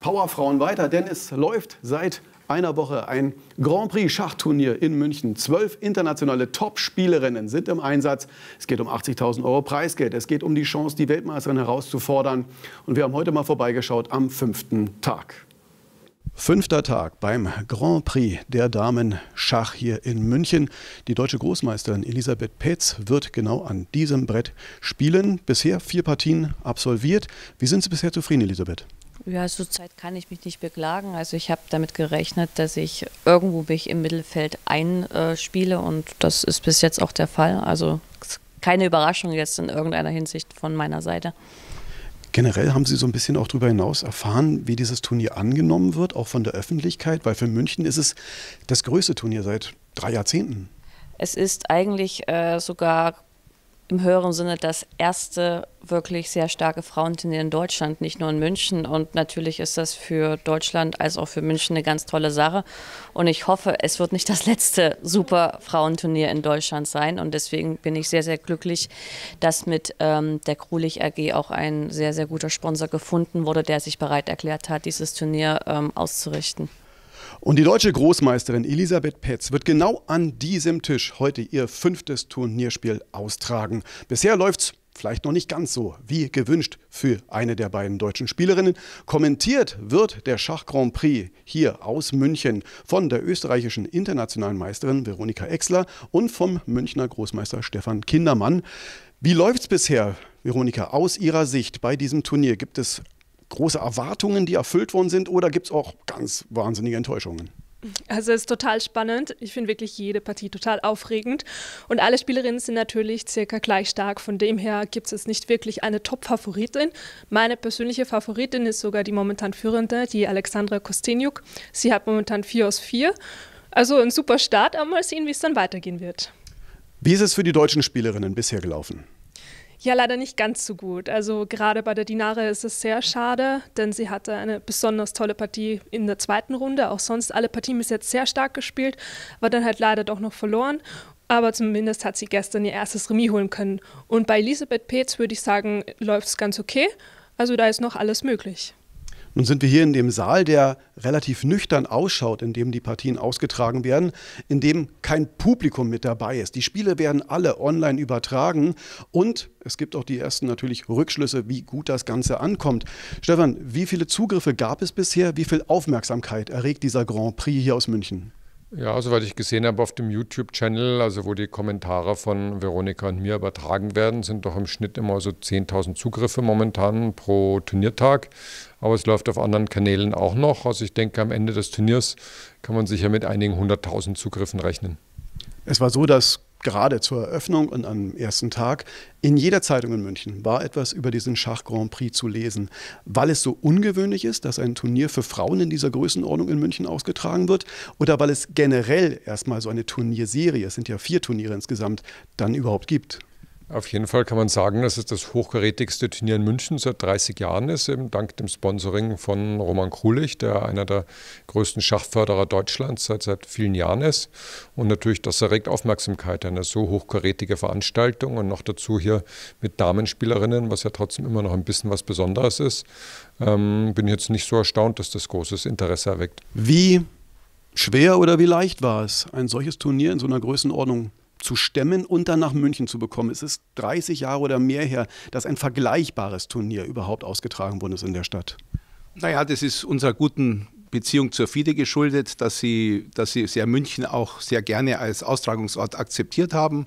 Powerfrauen weiter, denn es läuft seit einer Woche ein Grand Prix Schachturnier in München. Zwölf internationale Top-Spielerinnen sind im Einsatz. Es geht um 80.000 Euro Preisgeld. Es geht um die Chance, die Weltmeisterin herauszufordern. Und wir haben heute mal vorbeigeschaut am fünften Tag. Fünfter Tag beim Grand Prix der Damen Schach hier in München. Die deutsche Großmeisterin Elisabeth Petz wird genau an diesem Brett spielen. Bisher vier Partien absolviert. Wie sind Sie bisher zufrieden, Elisabeth? Ja, zurzeit kann ich mich nicht beklagen. Also ich habe damit gerechnet, dass ich irgendwo mich im Mittelfeld einspiele und das ist bis jetzt auch der Fall. Also keine Überraschung jetzt in irgendeiner Hinsicht von meiner Seite. Generell haben Sie so ein bisschen auch darüber hinaus erfahren, wie dieses Turnier angenommen wird, auch von der Öffentlichkeit, weil für München ist es das größte Turnier seit drei Jahrzehnten. Es ist eigentlich äh, sogar im höheren Sinne das erste wirklich sehr starke Frauenturnier in Deutschland, nicht nur in München. Und natürlich ist das für Deutschland als auch für München eine ganz tolle Sache. Und ich hoffe, es wird nicht das letzte super Frauenturnier in Deutschland sein. Und deswegen bin ich sehr, sehr glücklich, dass mit ähm, der Krulich AG auch ein sehr, sehr guter Sponsor gefunden wurde, der sich bereit erklärt hat, dieses Turnier ähm, auszurichten. Und die deutsche Großmeisterin Elisabeth Petz wird genau an diesem Tisch heute ihr fünftes Turnierspiel austragen. Bisher läuft's vielleicht noch nicht ganz so wie gewünscht für eine der beiden deutschen Spielerinnen. Kommentiert wird der Schach Grand Prix hier aus München von der österreichischen internationalen Meisterin Veronika Exler und vom Münchner Großmeister Stefan Kindermann. Wie läuft's bisher, Veronika, aus Ihrer Sicht bei diesem Turnier? Gibt es große Erwartungen, die erfüllt worden sind, oder gibt es auch ganz wahnsinnige Enttäuschungen? Also es ist total spannend. Ich finde wirklich jede Partie total aufregend. Und alle Spielerinnen sind natürlich circa gleich stark. Von dem her gibt es nicht wirklich eine Top-Favoritin. Meine persönliche Favoritin ist sogar die momentan führende, die Alexandra Kosteniuk. Sie hat momentan 4 aus 4. Also ein super Start, aber mal sehen, wie es dann weitergehen wird. Wie ist es für die deutschen Spielerinnen bisher gelaufen? Ja, leider nicht ganz so gut. Also gerade bei der Dinare ist es sehr schade, denn sie hatte eine besonders tolle Partie in der zweiten Runde. Auch sonst alle Partien bis jetzt sehr stark gespielt, war dann halt leider doch noch verloren. Aber zumindest hat sie gestern ihr erstes Remis holen können. Und bei Elisabeth Peetz würde ich sagen, läuft es ganz okay. Also da ist noch alles möglich. Nun sind wir hier in dem Saal, der relativ nüchtern ausschaut, in dem die Partien ausgetragen werden, in dem kein Publikum mit dabei ist. Die Spiele werden alle online übertragen und es gibt auch die ersten natürlich Rückschlüsse, wie gut das Ganze ankommt. Stefan, wie viele Zugriffe gab es bisher? Wie viel Aufmerksamkeit erregt dieser Grand Prix hier aus München? Ja, soweit ich gesehen habe, auf dem YouTube-Channel, also wo die Kommentare von Veronika und mir übertragen werden, sind doch im Schnitt immer so 10.000 Zugriffe momentan pro Turniertag aber es läuft auf anderen Kanälen auch noch. Also ich denke, am Ende des Turniers kann man sicher mit einigen hunderttausend Zugriffen rechnen. Es war so, dass gerade zur Eröffnung und am ersten Tag in jeder Zeitung in München war etwas über diesen Schach Grand Prix zu lesen, weil es so ungewöhnlich ist, dass ein Turnier für Frauen in dieser Größenordnung in München ausgetragen wird oder weil es generell erstmal so eine Turnierserie, es sind ja vier Turniere insgesamt, dann überhaupt gibt. Auf jeden Fall kann man sagen, dass es das hochkarätigste Turnier in München seit 30 Jahren ist, eben dank dem Sponsoring von Roman Krulich, der einer der größten Schachförderer Deutschlands seit, seit vielen Jahren ist. Und natürlich, das erregt Aufmerksamkeit, eine so hochkarätige Veranstaltung und noch dazu hier mit Damenspielerinnen, was ja trotzdem immer noch ein bisschen was Besonderes ist. Ähm, bin jetzt nicht so erstaunt, dass das großes Interesse erweckt. Wie schwer oder wie leicht war es, ein solches Turnier in so einer Größenordnung zu stemmen und dann nach München zu bekommen. Es ist 30 Jahre oder mehr her, dass ein vergleichbares Turnier überhaupt ausgetragen worden ist in der Stadt. Naja, das ist unserer guten Beziehung zur FIDE geschuldet, dass sie, dass sie sehr München auch sehr gerne als Austragungsort akzeptiert haben.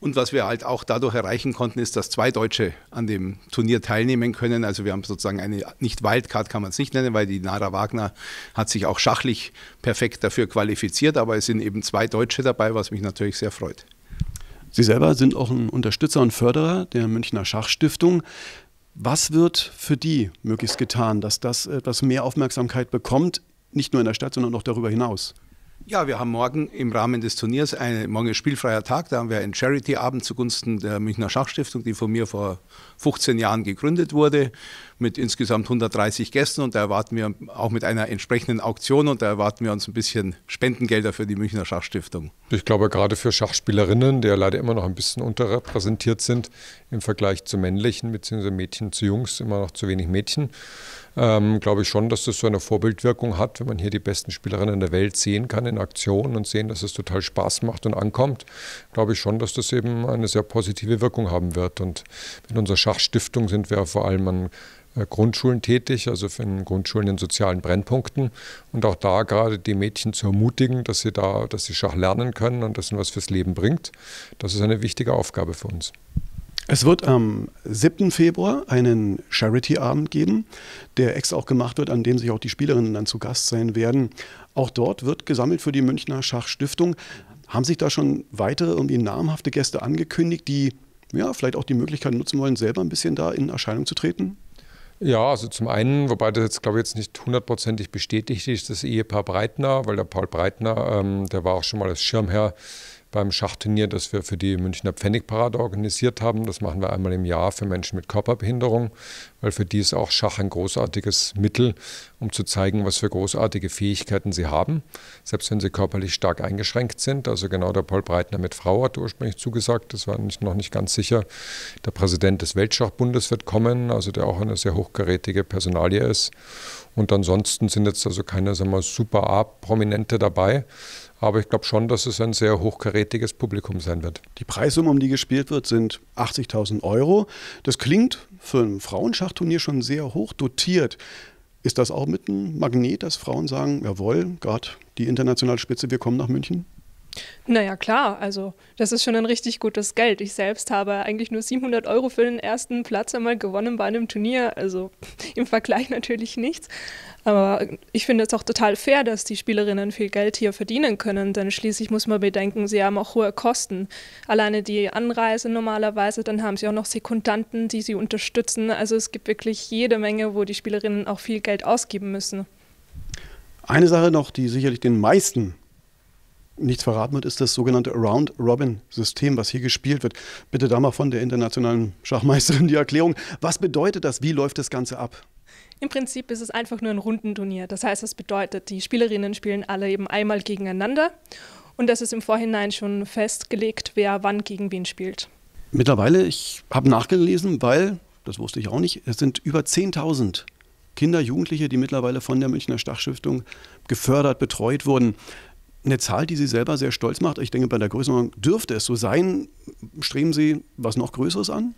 Und was wir halt auch dadurch erreichen konnten, ist, dass zwei Deutsche an dem Turnier teilnehmen können. Also wir haben sozusagen eine, nicht Wildcard kann man es nicht nennen, weil die Nara Wagner hat sich auch schachlich perfekt dafür qualifiziert, aber es sind eben zwei Deutsche dabei, was mich natürlich sehr freut. Sie selber sind auch ein Unterstützer und Förderer der Münchner Schachstiftung. Was wird für die möglichst getan, dass das etwas mehr Aufmerksamkeit bekommt, nicht nur in der Stadt, sondern auch darüber hinaus? Ja, wir haben morgen im Rahmen des Turniers, eine, morgen ist spielfreier Tag, da haben wir einen Charity-Abend zugunsten der Münchner Schachstiftung, die von mir vor 15 Jahren gegründet wurde, mit insgesamt 130 Gästen und da erwarten wir auch mit einer entsprechenden Auktion und da erwarten wir uns ein bisschen Spendengelder für die Münchner Schachstiftung. Ich glaube, gerade für Schachspielerinnen, die ja leider immer noch ein bisschen unterrepräsentiert sind im Vergleich zu männlichen, bzw. Mädchen zu Jungs, immer noch zu wenig Mädchen, ähm, glaube ich schon, dass das so eine Vorbildwirkung hat, wenn man hier die besten Spielerinnen der Welt sehen kann in Aktion und sehen, dass es total Spaß macht und ankommt, glaube ich schon, dass das eben eine sehr positive Wirkung haben wird. Und mit unserer Schachstiftung sind wir vor allem an äh, Grundschulen tätig, also in Grundschulen in sozialen Brennpunkten und auch da gerade die Mädchen zu ermutigen, dass sie da, dass sie Schach lernen können und dass ihnen was fürs Leben bringt. Das ist eine wichtige Aufgabe für uns. Es wird am 7. Februar einen Charity-Abend geben, der extra auch gemacht wird, an dem sich auch die Spielerinnen dann zu Gast sein werden. Auch dort wird gesammelt für die Münchner Schachstiftung. Haben sich da schon weitere irgendwie namhafte Gäste angekündigt, die ja, vielleicht auch die Möglichkeit nutzen wollen, selber ein bisschen da in Erscheinung zu treten? Ja, also zum einen, wobei das jetzt, glaube ich, jetzt nicht hundertprozentig bestätigt ist, das Ehepaar Breitner, weil der Paul Breitner, ähm, der war auch schon mal als Schirmherr beim Schachturnier, das wir für die Münchner Pfennigparade organisiert haben. Das machen wir einmal im Jahr für Menschen mit Körperbehinderung, weil für die ist auch Schach ein großartiges Mittel, um zu zeigen, was für großartige Fähigkeiten sie haben, selbst wenn sie körperlich stark eingeschränkt sind. Also genau der Paul Breitner mit Frau hat ursprünglich zugesagt, das war nicht, noch nicht ganz sicher. Der Präsident des Weltschachbundes wird kommen, also der auch eine sehr hochgerätige Personalie ist. Und ansonsten sind jetzt also keine sagen wir, super A-Prominente dabei. Aber ich glaube schon, dass es ein sehr hochkarätiges Publikum sein wird. Die Preissumme, um die gespielt wird, sind 80.000 Euro. Das klingt für ein Frauenschachturnier schon sehr hoch dotiert. Ist das auch mit einem Magnet, dass Frauen sagen, jawohl, gerade die internationale Spitze, wir kommen nach München? Naja, klar. Also, das ist schon ein richtig gutes Geld. Ich selbst habe eigentlich nur 700 Euro für den ersten Platz einmal gewonnen bei einem Turnier. Also, im Vergleich natürlich nichts. Aber ich finde es auch total fair, dass die Spielerinnen viel Geld hier verdienen können, denn schließlich muss man bedenken, sie haben auch hohe Kosten. Alleine die Anreise normalerweise, dann haben sie auch noch Sekundanten, die sie unterstützen. Also, es gibt wirklich jede Menge, wo die Spielerinnen auch viel Geld ausgeben müssen. Eine Sache noch, die sicherlich den meisten nichts verraten wird, ist das sogenannte Round-Robin-System, was hier gespielt wird. Bitte da mal von der internationalen Schachmeisterin die Erklärung. Was bedeutet das? Wie läuft das Ganze ab? Im Prinzip ist es einfach nur ein Rundenturnier. Das heißt, das bedeutet, die Spielerinnen spielen alle eben einmal gegeneinander und das ist im Vorhinein schon festgelegt, wer wann gegen wen spielt. Mittlerweile, ich habe nachgelesen, weil, das wusste ich auch nicht, es sind über 10.000 Kinder, Jugendliche, die mittlerweile von der Münchner Stachstiftung gefördert, betreut wurden eine Zahl, die Sie selber sehr stolz macht. Ich denke, bei der Größenordnung dürfte es so sein. Streben Sie was noch Größeres an?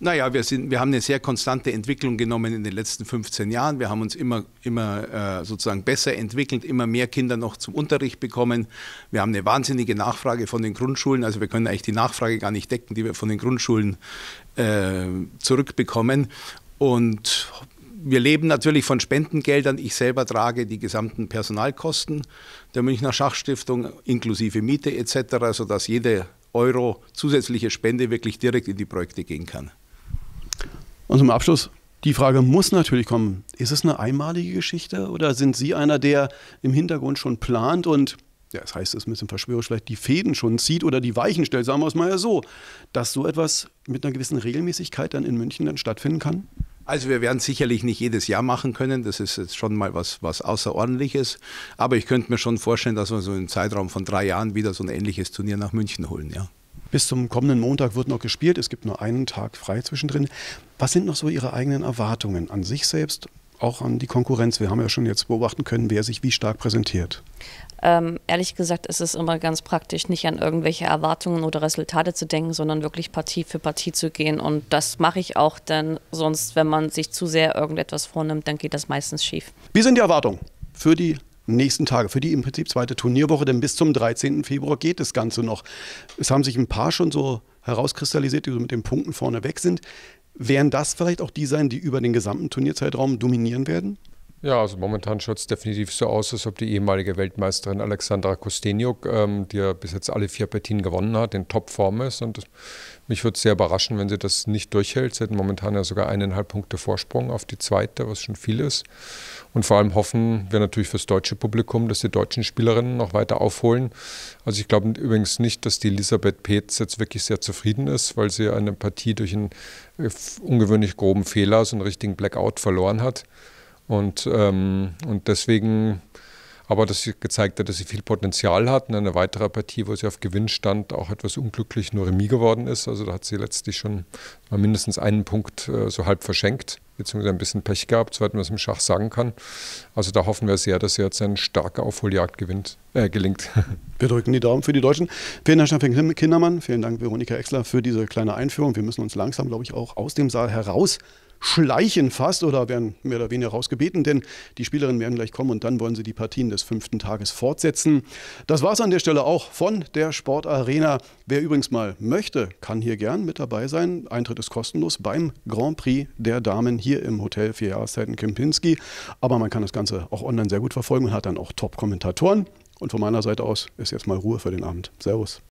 Naja, wir, sind, wir haben eine sehr konstante Entwicklung genommen in den letzten 15 Jahren. Wir haben uns immer, immer äh, sozusagen besser entwickelt, immer mehr Kinder noch zum Unterricht bekommen. Wir haben eine wahnsinnige Nachfrage von den Grundschulen. Also wir können eigentlich die Nachfrage gar nicht decken, die wir von den Grundschulen äh, zurückbekommen. Und wir leben natürlich von Spendengeldern. Ich selber trage die gesamten Personalkosten der Münchner Schachstiftung inklusive Miete etc., sodass jede Euro zusätzliche Spende wirklich direkt in die Projekte gehen kann. Und zum Abschluss, die Frage muss natürlich kommen, ist es eine einmalige Geschichte oder sind Sie einer, der im Hintergrund schon plant und, ja, das heißt, es ist ein bisschen verschwörerisch, vielleicht die Fäden schon zieht oder die Weichen stellt, sagen wir es mal ja so, dass so etwas mit einer gewissen Regelmäßigkeit dann in München dann stattfinden kann? Also wir werden sicherlich nicht jedes Jahr machen können, das ist jetzt schon mal was, was Außerordentliches, aber ich könnte mir schon vorstellen, dass wir so im Zeitraum von drei Jahren wieder so ein ähnliches Turnier nach München holen, ja. Bis zum kommenden Montag wird noch gespielt, es gibt nur einen Tag frei zwischendrin. Was sind noch so Ihre eigenen Erwartungen an sich selbst, auch an die Konkurrenz? Wir haben ja schon jetzt beobachten können, wer sich wie stark präsentiert. Ähm, ehrlich gesagt ist es immer ganz praktisch, nicht an irgendwelche Erwartungen oder Resultate zu denken, sondern wirklich Partie für Partie zu gehen. Und das mache ich auch, denn sonst, wenn man sich zu sehr irgendetwas vornimmt, dann geht das meistens schief. Wie sind die Erwartungen für die nächsten Tage, für die im Prinzip zweite Turnierwoche, denn bis zum 13. Februar geht das Ganze noch. Es haben sich ein paar schon so herauskristallisiert, die so mit den Punkten vorne weg sind. Wären das vielleicht auch die sein, die über den gesamten Turnierzeitraum dominieren werden? Ja, also momentan schaut es definitiv so aus, als ob die ehemalige Weltmeisterin Alexandra Kosteniuk, ähm, die ja bis jetzt alle vier Partien gewonnen hat, in Topform ist. Und mich würde es sehr überraschen, wenn sie das nicht durchhält. Sie hat momentan ja sogar eineinhalb Punkte Vorsprung auf die zweite, was schon viel ist. Und vor allem hoffen wir natürlich fürs deutsche Publikum, dass die deutschen Spielerinnen noch weiter aufholen. Also ich glaube übrigens nicht, dass die Elisabeth Peetz jetzt wirklich sehr zufrieden ist, weil sie eine Partie durch einen äh, ungewöhnlich groben Fehler, so einen richtigen Blackout verloren hat. Und, ähm, und deswegen aber dass sie gezeigt hat, dass sie viel Potenzial hat. In ne, einer weiteren Partie, wo sie auf Gewinn stand, auch etwas unglücklich nur Remis geworden ist. Also da hat sie letztlich schon mal mindestens einen Punkt äh, so halb verschenkt, beziehungsweise ein bisschen Pech gehabt, soweit man es im Schach sagen kann. Also da hoffen wir sehr, dass sie jetzt eine starke Aufholjagd gewinnt, äh, gelingt. Wir drücken die Daumen für die Deutschen. Vielen Dank, Stefan Kindermann. Vielen Dank, Veronika Exler, für diese kleine Einführung. Wir müssen uns langsam, glaube ich, auch aus dem Saal heraus schleichen fast oder werden mehr oder weniger rausgebeten, denn die Spielerinnen werden gleich kommen und dann wollen sie die Partien des fünften Tages fortsetzen. Das war es an der Stelle auch von der Sportarena. Wer übrigens mal möchte, kann hier gern mit dabei sein. Eintritt ist kostenlos beim Grand Prix der Damen hier im Hotel Vier Jahreszeiten Kempinski. Aber man kann das Ganze auch online sehr gut verfolgen und hat dann auch Top-Kommentatoren. Und von meiner Seite aus ist jetzt mal Ruhe für den Abend. Servus.